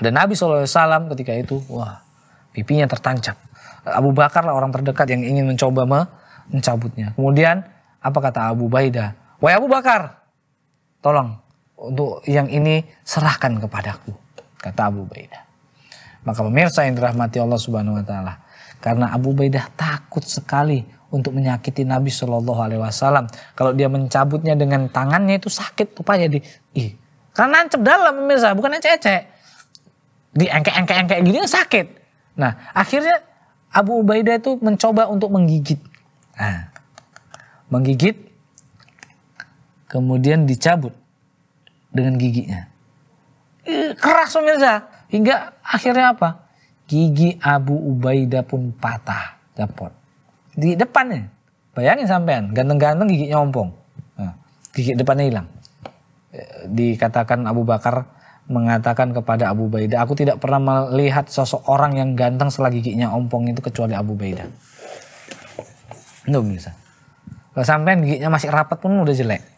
Dan Nabi SAW ketika itu, wah pipinya tertancap. Abu Bakar lah orang terdekat yang ingin mencoba mencabutnya. Kemudian apa kata Abu Baida? Wah Abu Bakar, tolong untuk yang ini serahkan kepadaku, kata Abu Baida. Maka pemirsa yang dirahmati Allah Subhanahu wa taala, karena Abu Baidah takut sekali untuk menyakiti Nabi Shallallahu alaihi wasallam. Kalau dia mencabutnya dengan tangannya itu sakit tuh pak jadi ih. Karena nancep dalam pemirsa, bukan ecek-ecek di engke-engke-engke gini sakit. Nah, akhirnya Abu Ubaidah itu mencoba untuk menggigit. Nah, menggigit, kemudian dicabut dengan giginya. Keras pemirsa, hingga akhirnya apa? Gigi Abu Ubaidah pun patah, dapur Di depannya, bayangin sampean, ganteng-ganteng giginya ompong. Nah, gigi depannya hilang. Eh, dikatakan Abu Bakar, mengatakan kepada Abu Baida, aku tidak pernah melihat sosok orang yang ganteng selagi giginya ompong itu kecuali Abu Baida. Itu bisa. Kalau sampai giginya masih rapat pun udah jelek.